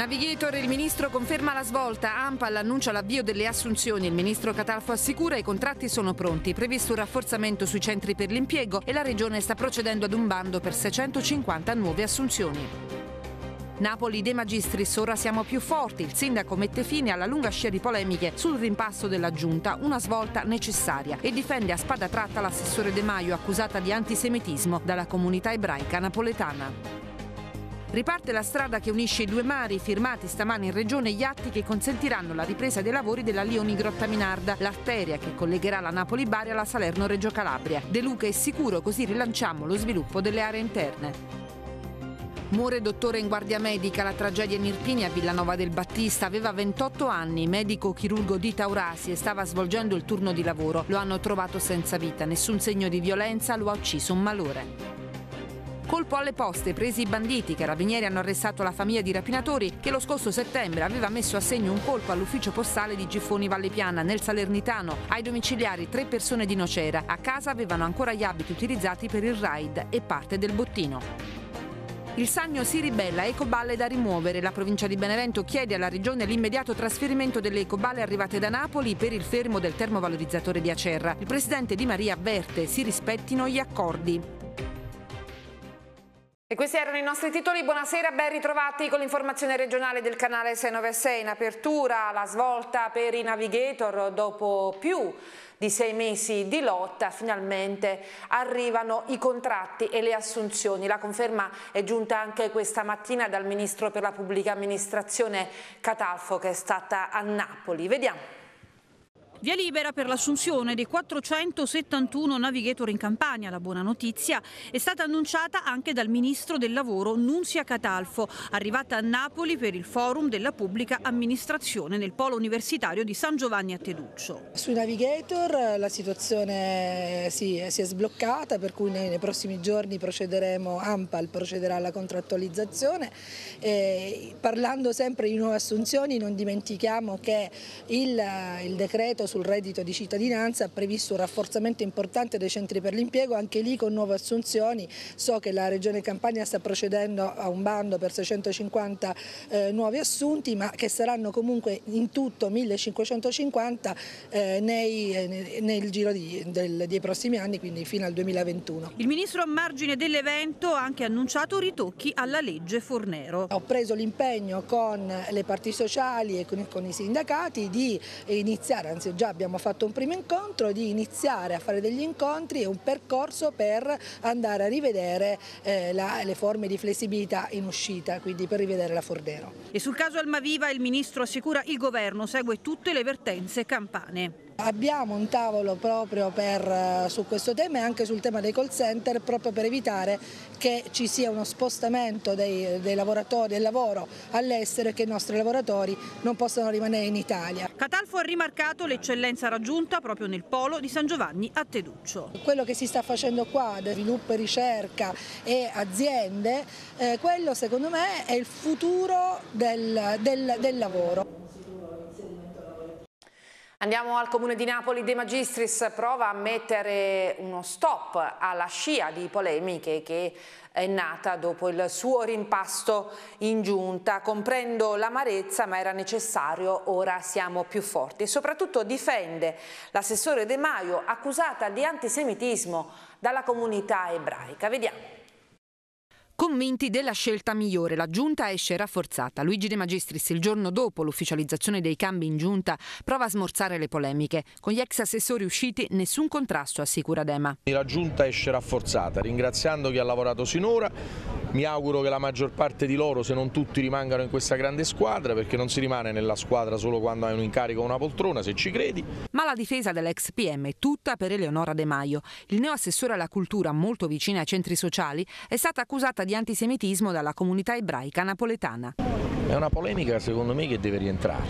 Navigator, il ministro conferma la svolta, Ampal annuncia l'avvio delle assunzioni, il ministro Catalfo assicura i contratti sono pronti, previsto un rafforzamento sui centri per l'impiego e la regione sta procedendo ad un bando per 650 nuove assunzioni. Napoli De Magistris, ora siamo più forti. Il sindaco mette fine alla lunga scia di polemiche sul rimpasto della giunta, una svolta necessaria, e difende a spada tratta l'assessore De Maio accusata di antisemitismo dalla comunità ebraica napoletana. Riparte la strada che unisce i due mari, firmati stamani in regione gli atti che consentiranno la ripresa dei lavori della Lioni-Grotta Minarda, l'arteria che collegherà la Napoli-Bari alla Salerno-Reggio Calabria. De Luca è sicuro, così rilanciamo lo sviluppo delle aree interne. Muore dottore in guardia medica, la tragedia in Irpini a Villanova del Battista. Aveva 28 anni, medico chirurgo di Taurasi e stava svolgendo il turno di lavoro. Lo hanno trovato senza vita, nessun segno di violenza, lo ha ucciso un malore. Colpo alle poste, presi i banditi, carabinieri hanno arrestato la famiglia di rapinatori che lo scorso settembre aveva messo a segno un colpo all'ufficio postale di Giffoni Vallepiana nel Salernitano. Ai domiciliari tre persone di Nocera. A casa avevano ancora gli abiti utilizzati per il raid e parte del bottino. Il Sannio si ribella, ecoballe da rimuovere. La provincia di Benevento chiede alla regione l'immediato trasferimento delle ecoballe arrivate da Napoli per il fermo del termovalorizzatore di Acerra. Il presidente Di Maria avverte, si rispettino gli accordi. E questi erano i nostri titoli, buonasera, ben ritrovati con l'informazione regionale del canale 696 in apertura, la svolta per i navigator dopo più di sei mesi di lotta finalmente arrivano i contratti e le assunzioni. La conferma è giunta anche questa mattina dal Ministro per la Pubblica Amministrazione Catalfo che è stata a Napoli. Vediamo. Via libera per l'assunzione dei 471 navigator in Campania. La buona notizia è stata annunciata anche dal ministro del lavoro Nunzia Catalfo, arrivata a Napoli per il forum della pubblica amministrazione nel polo universitario di San Giovanni a Teduccio. Sui navigator eh, la situazione eh, sì, eh, si è sbloccata, per cui nei, nei, prossimi giorni procederemo, AMPAL procederà alla contrattualizzazione. E parlando sempre di nuove assunzioni non dimentichiamo che il, il decreto sul reddito di cittadinanza ha previsto un rafforzamento importante dei centri per l'impiego, anche lì con nuove assunzioni. So che la Regione Campania sta procedendo a un bando per 650 eh, nuovi assunti, ma che saranno comunque in tutto 1550 eh, nei, eh, nel giro di, del, dei prossimi anni, quindi fino al 2021. Il Ministro a margine dell'evento ha anche annunciato ritocchi alla legge Fornero. Ho preso l'impegno con le parti sociali e con, con i sindacati di iniziare, anzi già abbiamo fatto un primo incontro, di iniziare a fare degli incontri e un percorso per andare a rivedere eh, la, le forme di flessibilità in uscita, quindi per rivedere la Fordero. E sul caso Almaviva il Ministro assicura il Governo segue tutte le vertenze campane. Abbiamo un tavolo proprio per, eh, su questo tema e anche sul tema dei call center proprio per evitare che ci sia uno spostamento dei, dei lavoratori, del lavoro all'estero e che i nostri lavoratori non possano rimanere in Italia. Catalfo ha rimarcato l'eccellenza raggiunta proprio nel polo di San Giovanni a Teduccio. Quello che si sta facendo qua, sviluppo, e ricerca e aziende, eh, quello secondo me è il futuro del, del, del lavoro. Andiamo al comune di Napoli, De Magistris prova a mettere uno stop alla scia di polemiche che è nata dopo il suo rimpasto in giunta. Comprendo l'amarezza ma era necessario, ora siamo più forti. E soprattutto difende l'assessore De Maio accusata di antisemitismo dalla comunità ebraica. Vediamo convinti della scelta migliore. La giunta esce rafforzata. Luigi De Magistris, il giorno dopo l'ufficializzazione dei cambi in giunta, prova a smorzare le polemiche. Con gli ex assessori usciti nessun contrasto, assicura Dema. La giunta esce rafforzata, ringraziando chi ha lavorato sinora. Mi auguro che la maggior parte di loro, se non tutti, rimangano in questa grande squadra, perché non si rimane nella squadra solo quando hai un incarico o una poltrona, se ci credi. Ma la difesa dell'ex PM è tutta per Eleonora De Maio. Il neo assessore alla cultura, molto vicina ai centri sociali, è stata accusata di di antisemitismo dalla comunità ebraica napoletana. È una polemica secondo me che deve rientrare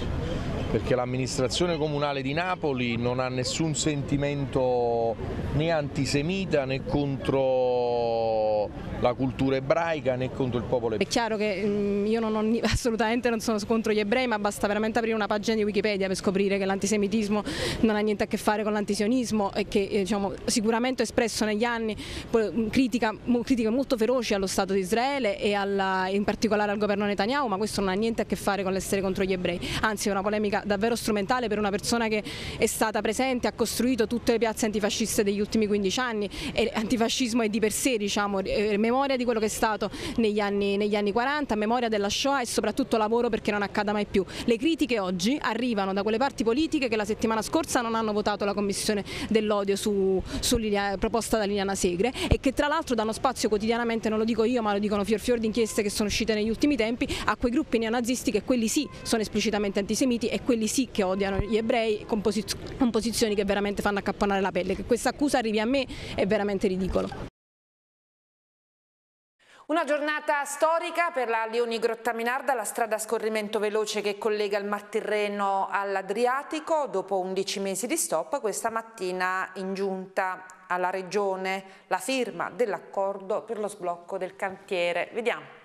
perché l'amministrazione comunale di Napoli non ha nessun sentimento né antisemita né contro la cultura ebraica né contro il popolo ebraico. È chiaro che mm, io non ho, assolutamente non sono contro gli ebrei, ma basta veramente aprire una pagina di Wikipedia per scoprire che l'antisemitismo non ha niente a che fare con l'antisionismo e che eh, diciamo, sicuramente ha espresso negli anni mm, critiche molto feroci allo Stato di Israele e alla, in particolare al governo Netanyahu, ma questo non ha niente a che fare con l'essere contro gli ebrei, anzi è una polemica davvero strumentale per una persona che è stata presente, ha costruito tutte le piazze antifasciste degli ultimi 15 anni e l'antifascismo è di per sé diciamo, è eh, memoria di quello che è stato negli anni, negli anni 40, memoria della Shoah e soprattutto lavoro perché non accada mai più. Le critiche oggi arrivano da quelle parti politiche che la settimana scorsa non hanno votato la commissione dell'odio su, su linea, proposta da Liliana Segre e che tra l'altro danno spazio quotidianamente, non lo dico io ma lo dicono fior fior di inchieste che sono uscite negli ultimi tempi, a quei gruppi neonazisti che quelli sì sono esplicitamente antisemiti e quelli sì che odiano gli ebrei con posizioni che veramente fanno accapponare la pelle. Che questa accusa arrivi a me è veramente ridicolo. Una giornata storica per la Leoni Grottaminarda, la strada a scorrimento veloce che collega il Mar Tirreno all'Adriatico. Dopo 11 mesi di stop, questa mattina in giunta alla Regione la firma dell'accordo per lo sblocco del cantiere. Vediamo.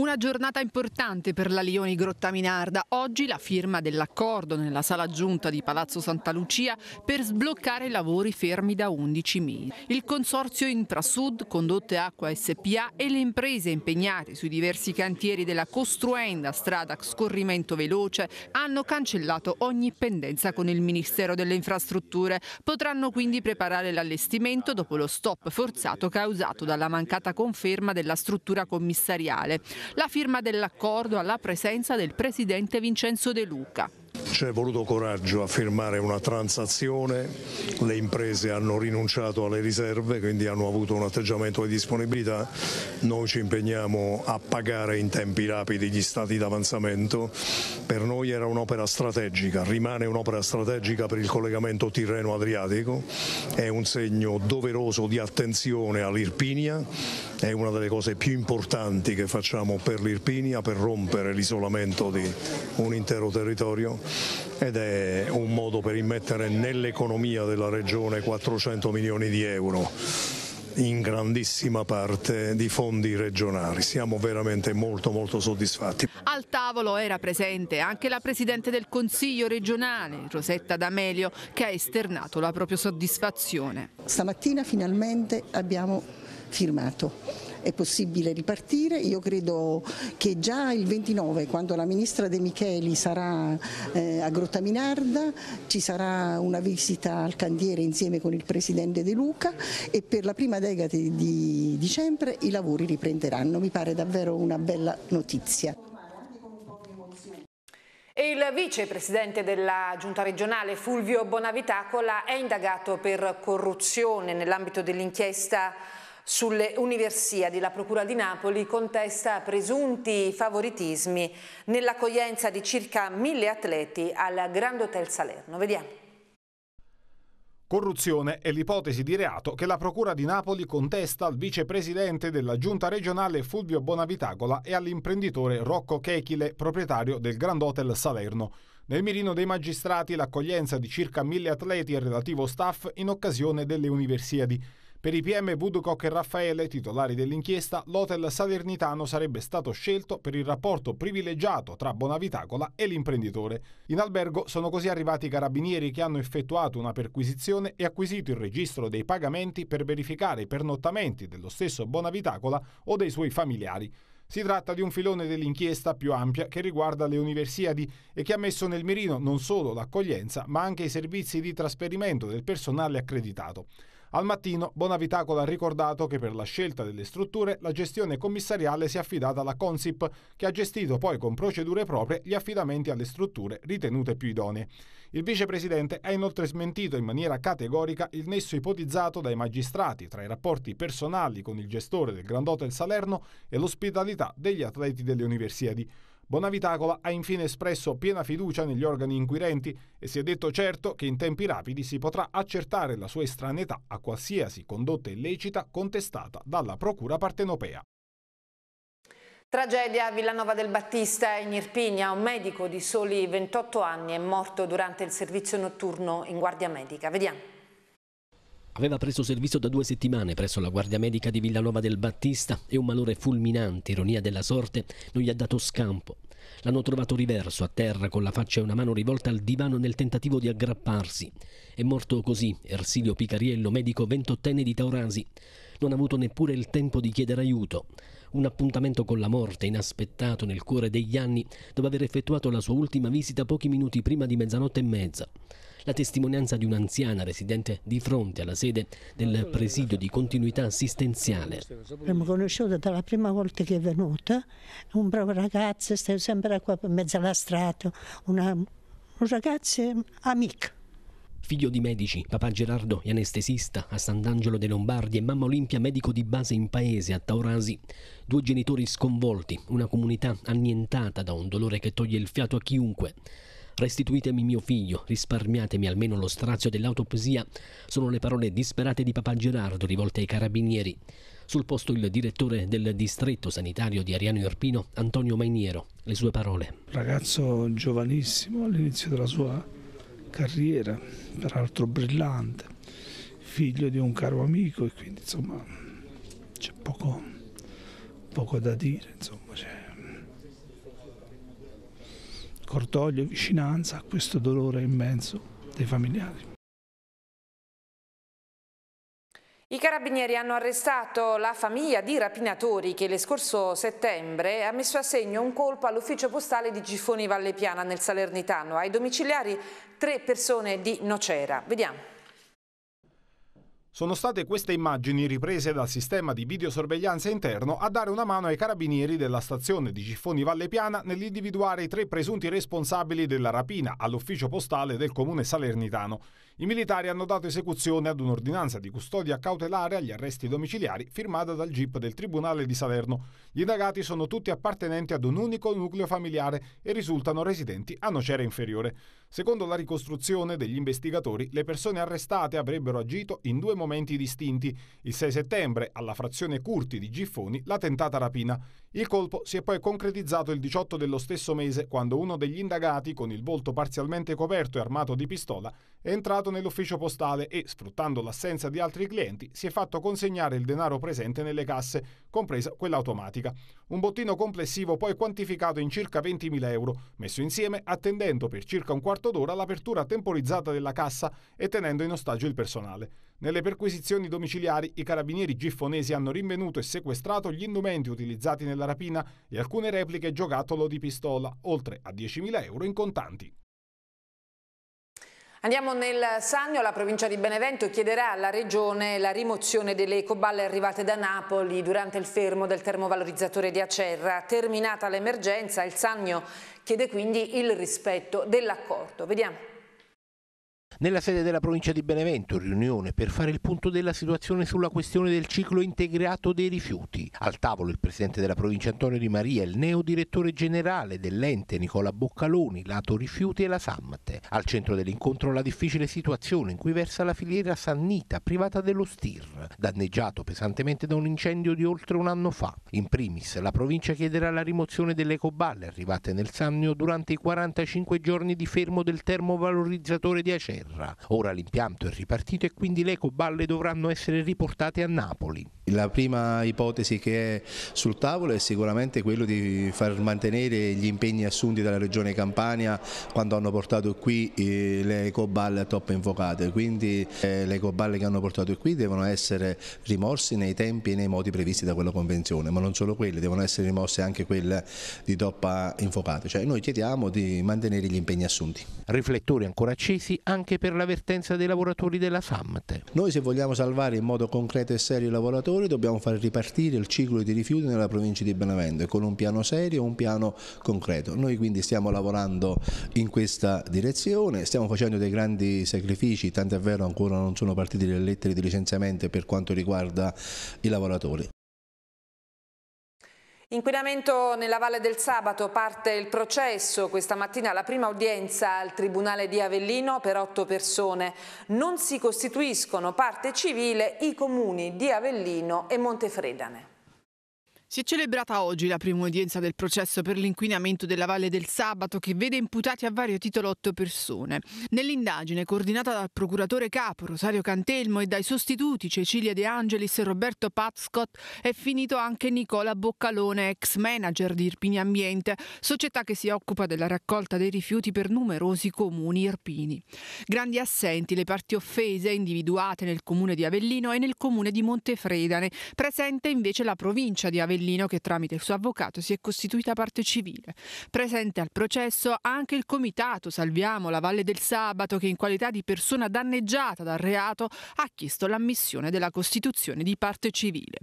Una giornata importante per la Lioni Grotta Minarda. Oggi la firma dell'accordo nella sala giunta di Palazzo Santa Lucia per sbloccare i lavori fermi da 11 mesi. Il consorzio Intrasud, Condotte Acqua SPA e le imprese impegnate sui diversi cantieri della costruenda, strada, scorrimento veloce, hanno cancellato ogni pendenza con il Ministero delle Infrastrutture. Potranno quindi preparare l'allestimento dopo lo stop forzato causato dalla mancata conferma della struttura commissariale la firma dell'accordo alla presenza del presidente Vincenzo De Luca. C'è voluto coraggio a firmare una transazione, le imprese hanno rinunciato alle riserve, quindi hanno avuto un atteggiamento di disponibilità, noi ci impegniamo a pagare in tempi rapidi gli stati d'avanzamento, per noi era un'opera strategica, rimane un'opera strategica per il collegamento Tirreno-Adriatico, è un segno doveroso di attenzione all'Irpinia è una delle cose più importanti che facciamo per l'Irpinia per rompere l'isolamento di un intero territorio ed è un modo per immettere nell'economia della regione 400 milioni di euro in grandissima parte di fondi regionali. Siamo veramente molto molto soddisfatti. Al tavolo era presente anche la Presidente del Consiglio regionale, Rosetta D'Amelio, che ha esternato la propria soddisfazione. Stamattina finalmente abbiamo firmato. È possibile ripartire, io credo che già il 29, quando la ministra De Micheli sarà eh, a Grottaminarda, ci sarà una visita al cantiere insieme con il presidente De Luca e per la prima decade di dicembre i lavori riprenderanno. Mi pare davvero una bella notizia. Il vicepresidente della giunta regionale Fulvio Bonavitacola è indagato per corruzione nell'ambito dell'inchiesta sulle Universiadi. La Procura di Napoli contesta presunti favoritismi nell'accoglienza di circa mille atleti al Grand Hotel Salerno. Vediamo. Corruzione è l'ipotesi di reato che la Procura di Napoli contesta al vicepresidente della giunta regionale Fulvio Bonavitagola e all'imprenditore Rocco Chechile, proprietario del Grand Hotel Salerno. Nel mirino dei magistrati l'accoglienza di circa mille atleti e relativo staff in occasione delle Universiadi. Per i PM Budukok e Raffaele, titolari dell'inchiesta, l'hotel salernitano sarebbe stato scelto per il rapporto privilegiato tra Bonavitacola e l'imprenditore. In albergo sono così arrivati i carabinieri che hanno effettuato una perquisizione e acquisito il registro dei pagamenti per verificare i pernottamenti dello stesso Bonavitacola o dei suoi familiari. Si tratta di un filone dell'inchiesta più ampia che riguarda le universiadi e che ha messo nel mirino non solo l'accoglienza ma anche i servizi di trasferimento del personale accreditato. Al mattino Bonavitacola ha ricordato che per la scelta delle strutture la gestione commissariale si è affidata alla Consip, che ha gestito poi con procedure proprie gli affidamenti alle strutture ritenute più idonee. Il vicepresidente ha inoltre smentito in maniera categorica il nesso ipotizzato dai magistrati tra i rapporti personali con il gestore del Grand Hotel Salerno e l'ospitalità degli atleti delle Universiadi. Bonavitacola ha infine espresso piena fiducia negli organi inquirenti e si è detto certo che in tempi rapidi si potrà accertare la sua estraneità a qualsiasi condotta illecita contestata dalla Procura partenopea. Tragedia a Villanova del Battista in Irpigna. Un medico di soli 28 anni è morto durante il servizio notturno in guardia medica. Vediamo. Aveva preso servizio da due settimane presso la Guardia Medica di Villanova del Battista e un malore fulminante, ironia della sorte, non gli ha dato scampo. L'hanno trovato riverso a terra con la faccia e una mano rivolta al divano nel tentativo di aggrapparsi. È morto così Ersilio Picariello, medico ventottenne di Taurasi. Non ha avuto neppure il tempo di chiedere aiuto. Un appuntamento con la morte inaspettato nel cuore degli anni dopo aver effettuato la sua ultima visita pochi minuti prima di mezzanotte e mezza la testimonianza di un'anziana residente di fronte alla sede del presidio di continuità assistenziale. L'abbiamo conosciuta dalla prima volta che è venuta, un bravo ragazzo, stava sempre qua in mezzo alla strada, una, un ragazzo amico figlio di medici, papà Gerardo è anestesista a Sant'Angelo dei Lombardi e mamma Olimpia medico di base in paese a Taurasi. Due genitori sconvolti, una comunità annientata da un dolore che toglie il fiato a chiunque. Restituitemi mio figlio, risparmiatemi almeno lo strazio dell'autopsia, sono le parole disperate di papà Gerardo rivolte ai carabinieri. Sul posto il direttore del distretto sanitario di Ariano Irpino, Antonio Mainiero, le sue parole. Ragazzo giovanissimo all'inizio della sua carriera, peraltro brillante, figlio di un caro amico e quindi insomma c'è poco, poco da dire. Insomma. cordoglio e vicinanza a questo dolore immenso dei familiari. I carabinieri hanno arrestato la famiglia di rapinatori che lo scorso settembre ha messo a segno un colpo all'ufficio postale di Gifoni Valle Piana nel Salernitano. Ai domiciliari tre persone di Nocera. Vediamo. Sono state queste immagini riprese dal sistema di videosorveglianza interno a dare una mano ai carabinieri della stazione di Giffoni Valle Piana nell'individuare i tre presunti responsabili della rapina all'ufficio postale del comune salernitano. I militari hanno dato esecuzione ad un'ordinanza di custodia cautelare agli arresti domiciliari firmata dal GIP del Tribunale di Salerno. Gli indagati sono tutti appartenenti ad un unico nucleo familiare e risultano residenti a Nocera Inferiore. Secondo la ricostruzione degli investigatori, le persone arrestate avrebbero agito in due momenti distinti. Il 6 settembre, alla frazione Curti di Giffoni, la tentata rapina. Il colpo si è poi concretizzato il 18 dello stesso mese quando uno degli indagati, con il volto parzialmente coperto e armato di pistola, è entrato nell'ufficio postale e, sfruttando l'assenza di altri clienti, si è fatto consegnare il denaro presente nelle casse, compresa quella automatica. Un bottino complessivo poi quantificato in circa 20.000 euro, messo insieme attendendo per circa un quarto d'ora l'apertura temporizzata della cassa e tenendo in ostaggio il personale. Nelle perquisizioni domiciliari i carabinieri giffonesi hanno rinvenuto e sequestrato gli indumenti utilizzati nella rapina e alcune repliche giocattolo di pistola, oltre a 10.000 euro in contanti. Andiamo nel Sannio, la provincia di Benevento chiederà alla Regione la rimozione delle ecoballe arrivate da Napoli durante il fermo del termovalorizzatore di Acerra. Terminata l'emergenza, il Sannio chiede quindi il rispetto dell'accordo. Vediamo. Nella sede della provincia di Benevento, riunione per fare il punto della situazione sulla questione del ciclo integrato dei rifiuti. Al tavolo il presidente della provincia Antonio Di Maria, il neo direttore generale dell'ente Nicola Boccaloni, lato rifiuti e la Samte. Al centro dell'incontro la difficile situazione in cui versa la filiera Sannita, privata dello STIR, danneggiato pesantemente da un incendio di oltre un anno fa. In primis la provincia chiederà la rimozione delle coballe arrivate nel Sannio durante i 45 giorni di fermo del termovalorizzatore di Acer terra. Ora l'impianto è ripartito e quindi le ecoballe dovranno essere riportate a Napoli. La prima ipotesi che è sul tavolo è sicuramente quello di far mantenere gli impegni assunti dalla Regione Campania quando hanno portato qui eh, le ecoballe a toppe invocate, quindi eh, le ecoballe che hanno portato qui devono essere rimossi nei tempi e nei modi previsti da quella convenzione, ma non solo quelle, devono essere rimosse anche quelle di toppa infocate, cioè noi chiediamo di mantenere gli impegni assunti. Riflettori ancora accesi anche per l'avvertenza dei lavoratori della SAMT. Noi se vogliamo salvare in modo concreto e serio i lavoratori dobbiamo far ripartire il ciclo di rifiuti nella provincia di Benevento con un piano serio, e un piano concreto. Noi quindi stiamo lavorando in questa direzione, stiamo facendo dei grandi sacrifici, tant'è vero ancora non sono partite le lettere di licenziamento per quanto riguarda i lavoratori. Inquinamento nella Valle del Sabato parte il processo, questa mattina la prima udienza al Tribunale di Avellino per otto persone. Non si costituiscono parte civile i comuni di Avellino e Montefredane. Si è celebrata oggi la prima udienza del processo per l'inquinamento della Valle del Sabato che vede imputati a vario titolo otto persone. Nell'indagine coordinata dal procuratore capo Rosario Cantelmo e dai sostituti Cecilia De Angelis e Roberto Pazzcott è finito anche Nicola Boccalone, ex manager di Irpini Ambiente, società che si occupa della raccolta dei rifiuti per numerosi comuni irpini. Grandi assenti le parti offese individuate nel comune di Avellino e nel comune di Montefredane, presente invece la provincia di Avellino Marcellino che tramite il suo avvocato si è costituita parte civile. Presente al processo anche il comitato Salviamo la Valle del Sabato che in qualità di persona danneggiata dal reato ha chiesto l'ammissione della costituzione di parte civile.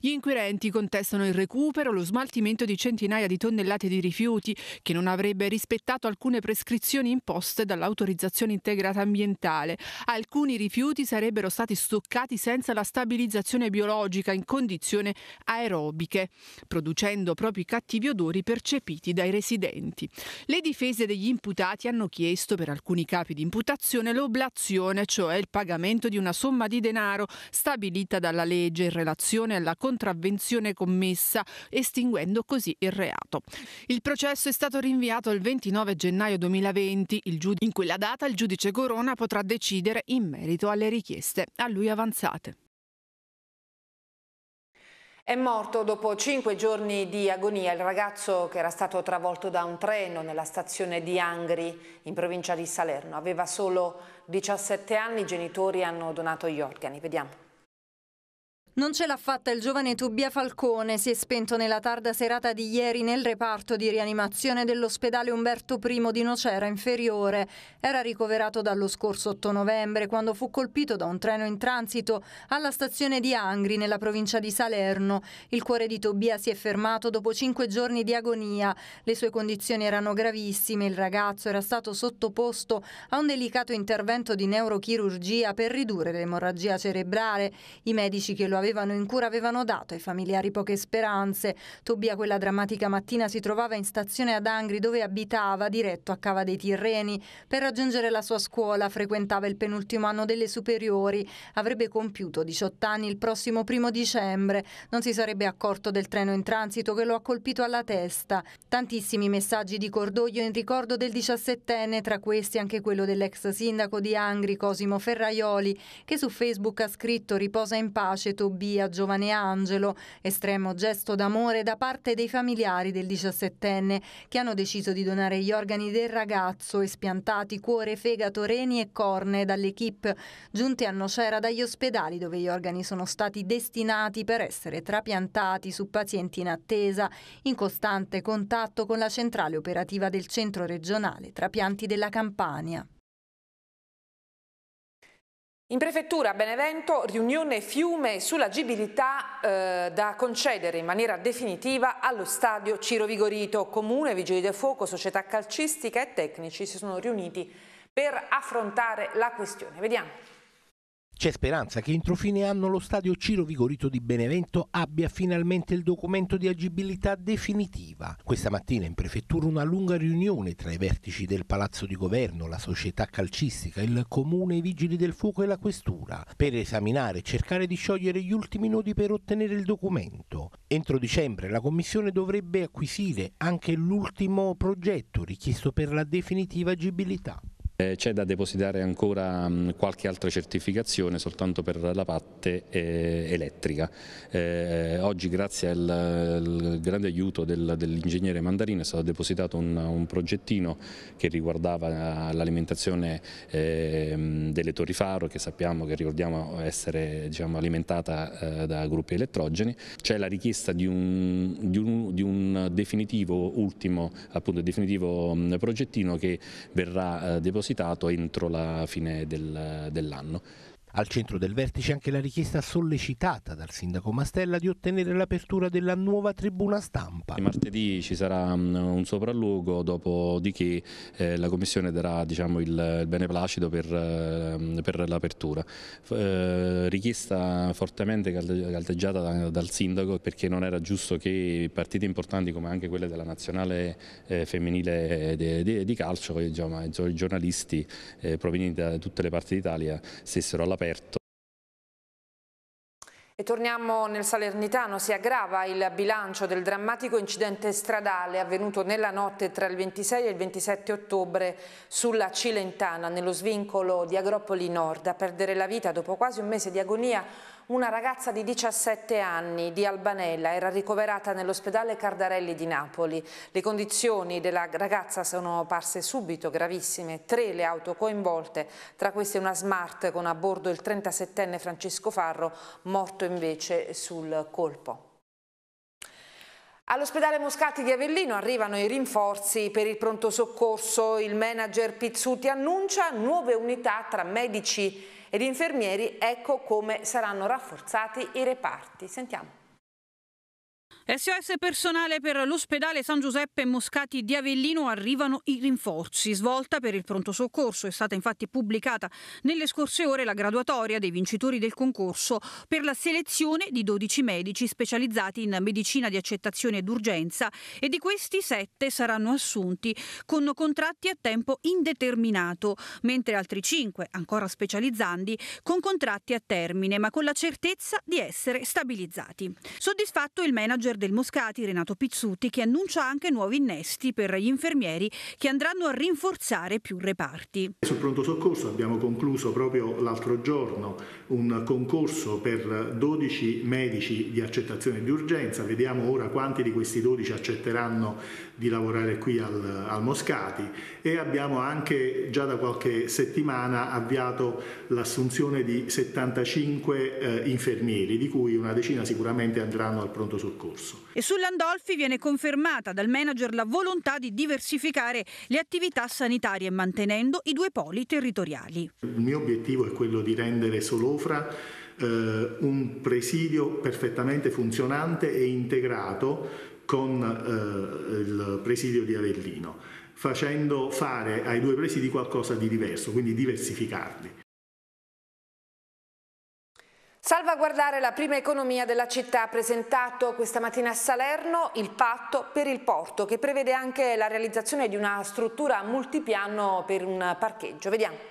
Gli inquirenti contestano il recupero, lo smaltimento di centinaia di tonnellate di rifiuti che non avrebbe rispettato alcune prescrizioni imposte dall'autorizzazione integrata ambientale. Alcuni rifiuti sarebbero stati stoccati senza la stabilizzazione biologica in condizioni aerobiche luce, producendo proprio i cattivi odori percepiti dai residenti. Le difese degli imputati hanno chiesto per alcuni capi di imputazione l'oblazione, cioè il pagamento di una somma di denaro stabilita dalla legge in relazione alla contravvenzione commessa, estinguendo così il reato. Il processo è stato rinviato il 29 gennaio 2020. in quella data il giudice Corona potrà decidere in merito alle richieste a lui avanzate. È morto dopo cinque giorni di agonia il ragazzo che era stato travolto da un treno nella stazione di Angri, in provincia di Salerno. Aveva solo 17 anni, i genitori hanno donato gli organi. Vediamo. Non ce l'ha fatta il giovane Tobia Falcone, si è spento nella tarda serata di ieri nel reparto di rianimazione dell'ospedale Umberto I di Nocera Inferiore. Era ricoverato dallo scorso 8 novembre quando fu colpito da un treno in transito alla stazione di Angri nella provincia di Salerno. Il cuore di Tobia si è fermato dopo cinque giorni di agonia. Le sue condizioni erano gravissime, il ragazzo era stato sottoposto a un delicato intervento di neurochirurgia per ridurre l'emorragia cerebrale. I medici che lo avevano in cura avevano dato ai familiari poche speranze. Tobia quella drammatica mattina si trovava in stazione ad Angri dove abitava, diretto a Cava dei Tirreni. Per raggiungere la sua scuola frequentava il penultimo anno delle superiori. Avrebbe compiuto 18 anni il prossimo primo dicembre. Non si sarebbe accorto del treno in transito che lo ha colpito alla testa. Tantissimi messaggi di cordoglio in ricordo del 17enne, tra questi anche quello dell'ex sindaco di Angri, Cosimo Ferraioli, che su Facebook ha scritto riposa in pace Tobia Tobia Giovane Angelo, estremo gesto d'amore da parte dei familiari del 17enne che hanno deciso di donare gli organi del ragazzo e spiantati cuore, fegato, reni e corne dall'equipe giunte a Nocera dagli ospedali dove gli organi sono stati destinati per essere trapiantati su pazienti in attesa, in costante contatto con la centrale operativa del centro regionale trapianti della Campania. In prefettura a Benevento riunione fiume sull'agibilità eh, da concedere in maniera definitiva allo stadio Ciro Vigorito. Comune, Vigili del Fuoco, società calcistica e tecnici si sono riuniti per affrontare la questione. Vediamo. C'è speranza che entro fine anno lo stadio Ciro Vigorito di Benevento abbia finalmente il documento di agibilità definitiva. Questa mattina in prefettura una lunga riunione tra i vertici del Palazzo di Governo, la società calcistica, il comune, i vigili del fuoco e la questura per esaminare e cercare di sciogliere gli ultimi nodi per ottenere il documento. Entro dicembre la commissione dovrebbe acquisire anche l'ultimo progetto richiesto per la definitiva agibilità. Eh, c'è da depositare ancora mm, qualche altra certificazione soltanto per la parte eh, elettrica. Eh, oggi grazie al grande aiuto dell'ingegnere Mandarino è stato depositato un progettino che riguardava l'alimentazione ehm, delle torri faro che sappiamo che ricordiamo essere diciamo, alimentata da gruppi elettrogeni. C'è la richiesta di un, di un, di un definitivo, ultimo appunto, definitivo mm, progettino che verrà depositato depositato entro la fine del, dell'anno. Al centro del vertice anche la richiesta sollecitata dal sindaco Mastella di ottenere l'apertura della nuova tribuna stampa. Martedì ci sarà mm, un sopralluogo, dopodiché eh, la Commissione darà diciamo, il beneplacito per, mm, per l'apertura. Eh, richiesta fortemente caldeggiata dal sindaco perché non era giusto che partite importanti come anche quelle della nazionale eh, femminile di calcio, i giornalisti provenienti da tutte le parti d'Italia stessero all'apertura aperto. E torniamo nel Salernitano, si aggrava il bilancio del drammatico incidente stradale avvenuto nella notte tra il 26 e il 27 ottobre sulla Cilentana, nello svincolo di Agropoli Nord. A perdere la vita dopo quasi un mese di agonia una ragazza di 17 anni di Albanella era ricoverata nell'ospedale Cardarelli di Napoli. Le condizioni della ragazza sono parse subito gravissime, tre le auto coinvolte, tra queste una Smart con a bordo il 37enne Francesco Farro, morto invece sul colpo. All'ospedale Moscati di Avellino arrivano i rinforzi per il pronto soccorso. Il manager Pizzuti annuncia nuove unità tra medici e ed infermieri, ecco come saranno rafforzati i reparti. Sentiamo. SOS personale per l'ospedale San Giuseppe Moscati di Avellino arrivano i rinforzi. Svolta per il pronto soccorso è stata infatti pubblicata nelle scorse ore la graduatoria dei vincitori del concorso per la selezione di 12 medici specializzati in medicina di accettazione d'urgenza e di questi 7 saranno assunti con contratti a tempo indeterminato, mentre altri 5, ancora specializzandi, con contratti a termine ma con la certezza di essere stabilizzati. Soddisfatto il manager manager del Moscati, Renato Pizzuti, che annuncia anche nuovi innesti per gli infermieri che andranno a rinforzare più reparti. Sul pronto soccorso abbiamo concluso proprio l'altro giorno un concorso per 12 medici di accettazione di urgenza. Vediamo ora quanti di questi 12 accetteranno di lavorare qui al, al Moscati e abbiamo anche già da qualche settimana avviato l'assunzione di 75 eh, infermieri, di cui una decina sicuramente andranno al pronto soccorso. E sull'Andolfi viene confermata dal manager la volontà di diversificare le attività sanitarie mantenendo i due poli territoriali. Il mio obiettivo è quello di rendere Solofra eh, un presidio perfettamente funzionante e integrato con eh, il presidio di Avellino, facendo fare ai due presidi qualcosa di diverso, quindi diversificarli. Salvaguardare la prima economia della città presentato questa mattina a Salerno il patto per il porto che prevede anche la realizzazione di una struttura multipiano per un parcheggio. Vediamo.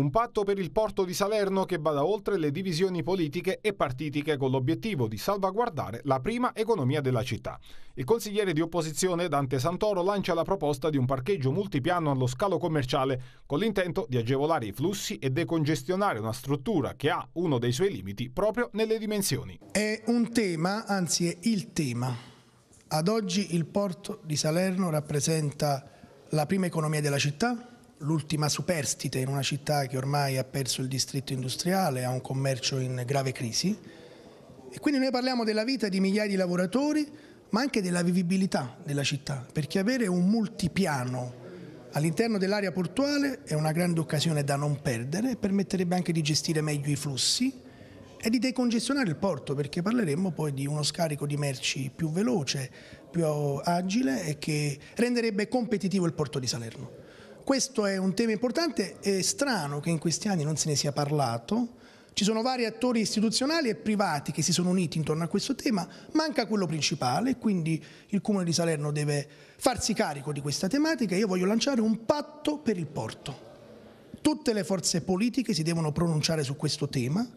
Un patto per il porto di Salerno che vada oltre le divisioni politiche e partitiche con l'obiettivo di salvaguardare la prima economia della città. Il consigliere di opposizione Dante Santoro lancia la proposta di un parcheggio multipiano allo scalo commerciale con l'intento di agevolare i flussi e decongestionare una struttura che ha uno dei suoi limiti proprio nelle dimensioni. È un tema, anzi è il tema. Ad oggi il porto di Salerno rappresenta la prima economia della città, l'ultima superstite in una città che ormai ha perso il distretto industriale, ha un commercio in grave crisi. E quindi noi parliamo della vita di migliaia di lavoratori, ma anche della vivibilità della città, perché avere un multipiano all'interno dell'area portuale è una grande occasione da non perdere, permetterebbe anche di gestire meglio i flussi e di decongestionare il porto, perché parleremmo poi di uno scarico di merci più veloce, più agile e che renderebbe competitivo il porto di Salerno. Questo è un tema importante, è strano che in questi anni non se ne sia parlato, ci sono vari attori istituzionali e privati che si sono uniti intorno a questo tema, manca quello principale, quindi il Comune di Salerno deve farsi carico di questa tematica io voglio lanciare un patto per il porto. Tutte le forze politiche si devono pronunciare su questo tema,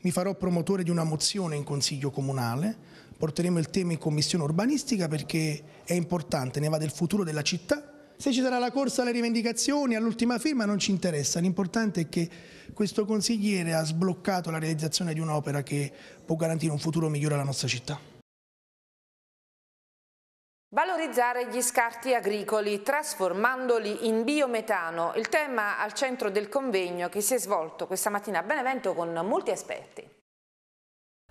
mi farò promotore di una mozione in Consiglio Comunale, porteremo il tema in Commissione Urbanistica perché è importante, ne va del futuro della città se ci sarà la corsa alle rivendicazioni, all'ultima firma, non ci interessa. L'importante è che questo consigliere ha sbloccato la realizzazione di un'opera che può garantire un futuro migliore alla nostra città. Valorizzare gli scarti agricoli trasformandoli in biometano, il tema al centro del convegno che si è svolto questa mattina a Benevento con molti esperti.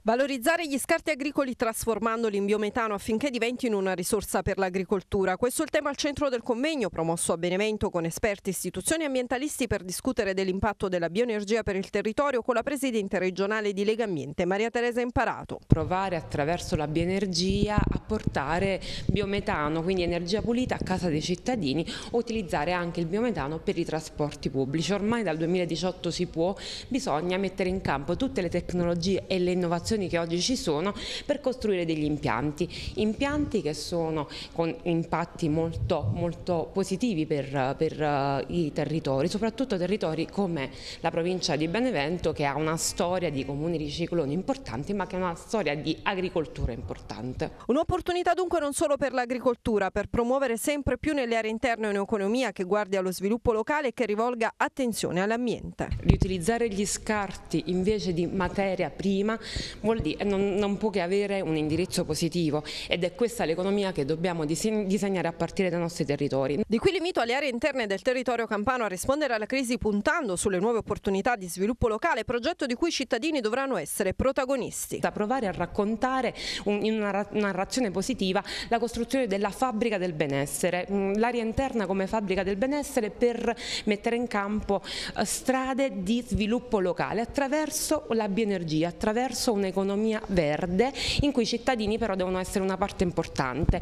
Valorizzare gli scarti agricoli trasformandoli in biometano affinché diventino una risorsa per l'agricoltura. Questo è il tema al centro del convegno promosso a Benevento con esperti, istituzioni e ambientalisti per discutere dell'impatto della bioenergia per il territorio con la presidente regionale di Lega Ambiente Maria Teresa Imparato. Provare attraverso la bioenergia a portare biometano, quindi energia pulita a casa dei cittadini, utilizzare anche il biometano per i trasporti pubblici. Ormai dal 2018 si può, bisogna mettere in campo tutte le tecnologie e le innovazioni informazioni che oggi ci sono per costruire degli impianti, impianti che sono con impatti molto, molto positivi per, per eh, i territori, soprattutto territori come la provincia di Benevento che ha una storia di comuni ricicloni importanti ma che ha una storia di agricoltura importante. Un'opportunità dunque non solo per l'agricoltura, per promuovere sempre più nelle aree interne un'economia che guardi allo sviluppo locale e che rivolga attenzione all'ambiente. Riutilizzare gli scarti invece di materia prima vuol dire, non, non può che avere un indirizzo positivo ed è questa l'economia che dobbiamo disegnare a partire dai nostri territori. Di qui limito alle aree interne del territorio campano a rispondere alla crisi puntando sulle nuove opportunità di sviluppo locale, progetto di cui i cittadini dovranno essere protagonisti. Da provare a raccontare un, in una narrazione positiva la costruzione della fabbrica del benessere, mm, l'area interna come fabbrica del benessere per mettere in campo eh, strade di sviluppo locale attraverso la bioenergia, attraverso un un'economia verde in cui i cittadini però devono essere una parte importante.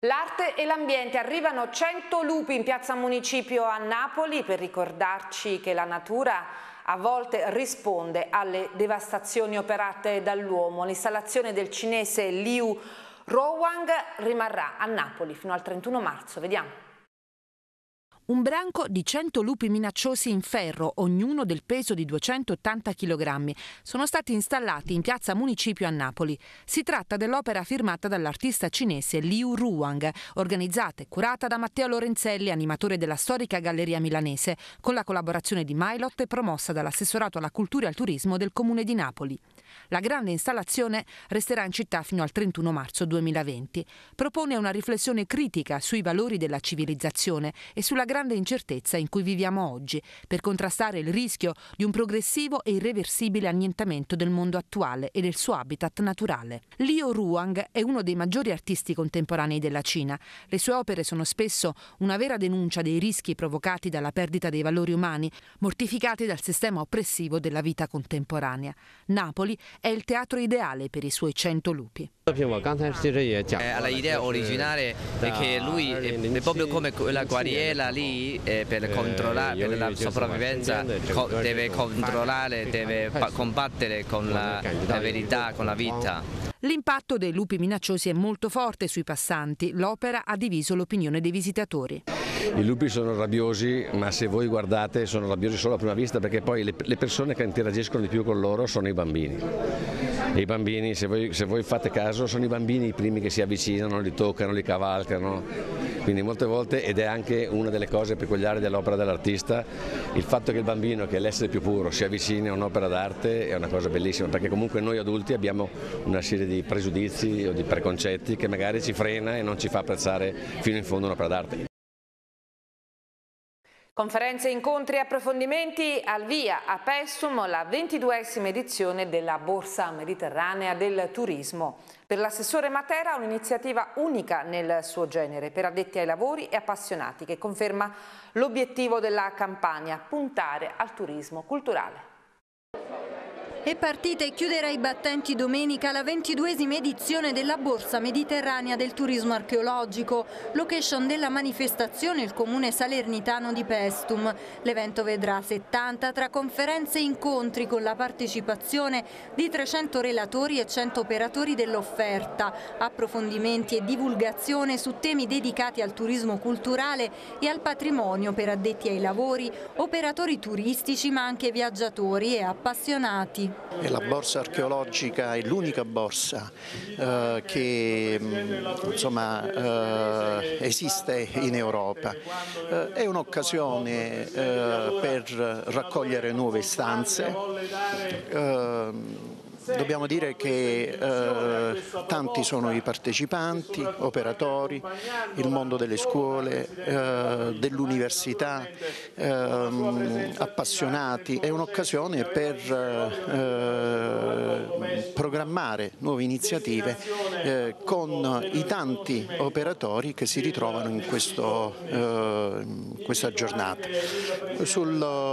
L'arte e l'ambiente arrivano 100 lupi in piazza Municipio a Napoli per ricordarci che la natura a volte risponde alle devastazioni operate dall'uomo. L'installazione del cinese Liu Rowang rimarrà a Napoli fino al 31 marzo. Vediamo. Un branco di 100 lupi minacciosi in ferro, ognuno del peso di 280 kg, sono stati installati in piazza Municipio a Napoli. Si tratta dell'opera firmata dall'artista cinese Liu Ruang, organizzata e curata da Matteo Lorenzelli, animatore della storica Galleria Milanese, con la collaborazione di Mailot e promossa dall'assessorato alla cultura e al turismo del Comune di Napoli. La grande installazione resterà in città fino al 31 marzo 2020. Propone una riflessione critica sui valori della civilizzazione e sulla grande incertezza in cui viviamo oggi, per contrastare il rischio di un progressivo e irreversibile annientamento del mondo attuale e del suo habitat naturale. Liu Ruang è uno dei maggiori artisti contemporanei della Cina. Le sue opere sono spesso una vera denuncia dei rischi provocati dalla perdita dei valori umani, mortificati dal sistema oppressivo della vita contemporanea. Napoli è il teatro ideale per i suoi cento lupi. Eh, l'idea originale è che lui è proprio come la guariera lì eh, per, per la sopravvivenza deve controllare, deve combattere con la verità, con la vita. L'impatto dei lupi minacciosi è molto forte sui passanti. L'opera ha diviso l'opinione dei visitatori. I lupi sono rabbiosi, ma se voi guardate sono rabbiosi solo a prima vista perché poi le, persone che interagiscono di più con loro sono i bambini. I bambini, se voi, se voi fate caso, sono i bambini i primi che si avvicinano, li toccano, li cavalcano. Quindi molte volte, ed è anche una delle cose peculiari dell'opera dell'artista, il fatto che il bambino, che è l'essere più puro, si avvicini a un'opera d'arte è una cosa bellissima, perché comunque noi adulti abbiamo una serie di pregiudizi o di preconcetti che magari ci frena e non ci fa apprezzare fino in fondo un'opera d'arte. Conferenze, incontri e approfondimenti al via a Pessum la ventiduesima edizione della Borsa Mediterranea del Turismo. Per l'assessore Matera un'iniziativa unica nel suo genere per addetti ai lavori e appassionati che conferma l'obiettivo della campagna puntare al turismo culturale. È partita e chiuderà i battenti domenica la ventiduesima edizione della Borsa Mediterranea del Turismo Archeologico, location della manifestazione il comune salernitano di Pestum. L'evento vedrà 70 tra conferenze e incontri con la partecipazione di 300 relatori e 100 operatori dell'offerta, approfondimenti e divulgazione su temi dedicati al turismo culturale e al patrimonio per addetti ai lavori, operatori turistici ma anche viaggiatori e appassionati. E la borsa archeologica è l'unica borsa eh, che mm, insomma, eh, esiste in Europa. Eh, è un'occasione eh, per raccogliere nuove istanze ehm, Dobbiamo dire che eh, tanti sono i partecipanti, operatori, il mondo delle scuole, eh, dell'università, eh, appassionati. È un'occasione per eh, programmare nuove iniziative eh, con i tanti operatori che si ritrovano in, questo, eh, in questa giornata. Sul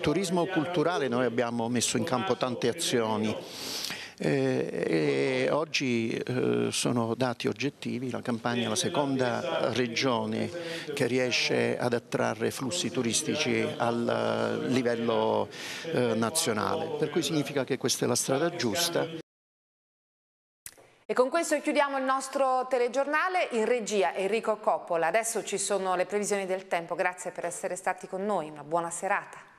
turismo culturale noi abbiamo messo in campo tante azioni anni. Eh, oggi eh, sono dati oggettivi, la Campania è la seconda regione che riesce ad attrarre flussi turistici al eh, livello eh, nazionale, per cui significa che questa è la strada giusta. E con questo chiudiamo il nostro telegiornale in regia Enrico Coppola. Adesso ci sono le previsioni del tempo, grazie per essere stati con noi, una buona serata.